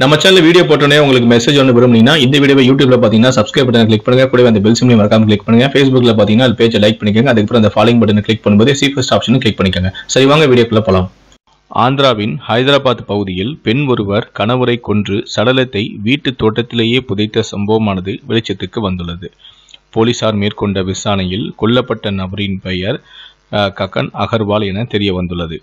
நம்ம channel video போட்டோன்னே உங்களுக்கு மெசேஜ் ஒன்று விரும்புனீங்கன்னா இந்த வீடியோ யூடியூப்ல பார்த்தீங்கன்னா சப்ஸ்கிரைப் பட்டன் கிளிக் பண்ணுங்க கூட அந்த பெல் சிம்லையும் மறக்காம கிளிக் பண்ணுங்க ஃபேஸ்புக்ல பார்த்தீங்கன்னா அது பேஜை லைக் பண்ணிக்கோங்க அதுக்கப்புறம் அந்த ஃபாலோ பட்டன் கிளிக் பண்ணும்போது சீஃபஸ்ட் ஆப்ஷன் கிளிக் பண்ணிக்கோங்க சரி வாங்க வீடியோக்குள்ள போலாம் ஆந்திராவின் ஹைதராபாத் பகுதியில் பெண் ஒருவர் கணவரை கொன்று சடலத்தை வீட்டு தோட்டத்திலேயே புதைத்த சம்பவமானது வெளிச்சத்துக்கு வந்துள்ளது போலீசார் மேற்கொண்ட விசாரணையில் கொல்லப்பட்ட நபரின் பெயர் ககன் அகர்வால் என தெரிய வந்துள்ளது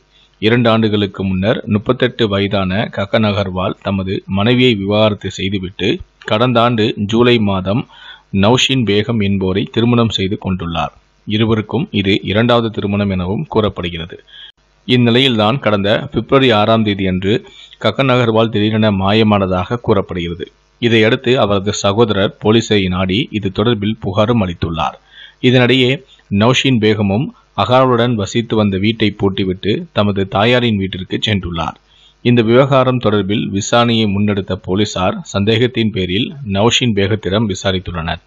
இரண்டு ஆண்டுகளுக்கு முன்னர் முப்பத்தெட்டு வயதான ககன் அகர்வால் தமது மனைவியை விவாகரத்து செய்துவிட்டு கடந்த ஆண்டு ஜூலை மாதம் நௌஷின் பேகம் என்போரை திருமணம் செய்து கொண்டுள்ளார் இருவருக்கும் இது இரண்டாவது திருமணம் எனவும் கூறப்படுகிறது இந்நிலையில்தான் கடந்த பிப்ரவரி ஆறாம் தேதி அன்று கக்கன் அகர்வால் திடீரென மாயமானதாக கூறப்படுகிறது இதையடுத்து அவரது சகோதரர் போலீசை நாடி இது தொடர்பில் புகாரும் அளித்துள்ளார் இதனிடையே நௌஷின் பேகமும் அகாருடன் வசித்து வந்த வீட்டை பூட்டிவிட்டு தமது தாயாரின் வீட்டிற்கு சென்றுள்ளார் இந்த விவகாரம் தொடர்பில் விசாரணையை முன்னெடுத்த போலீசார் சந்தேகத்தின் பேரில் நௌஷின் பேகத்திடம் விசாரித்துள்ளனர்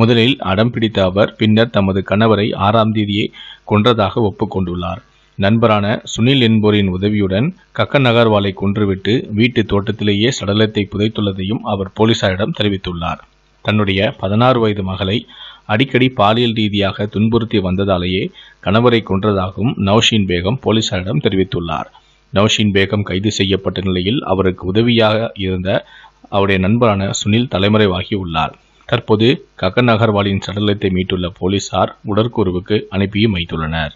முதலில் அடம் பிடித்த அவர் பின்னர் தமது கணவரை ஆறாம் தேதியை கொன்றதாக ஒப்புக்கொண்டுள்ளார் நண்பரான சுனில் என்போரின் உதவியுடன் கக்க நகர்வாலை கொன்றுவிட்டு வீட்டு தோட்டத்திலேயே சடலத்தை புதைத்துள்ளதையும் அவர் போலீசாரிடம் தெரிவித்துள்ளார் தன்னுடைய பதினாறு வயது மகளை அடிக்கடி பாலியல் ரீதியாக துன்புறுத்தி வந்ததாலேயே கணவரை கொன்றதாகவும் நௌஷின் பேகம் போலீசாரிடம் தெரிவித்துள்ளார் நௌஷின் பேகம் கைது செய்யப்பட்ட நிலையில் அவருக்கு உதவியாக இருந்த அவருடைய நண்பரான சுனில் தலைமுறைவாகி உள்ளார் தற்போது ககன் அகர்வாலின் சடலத்தை மீட்டுள்ள போலீசார் உடற்கூறுவுக்கு அனுப்பியும் வைத்துள்ளனர்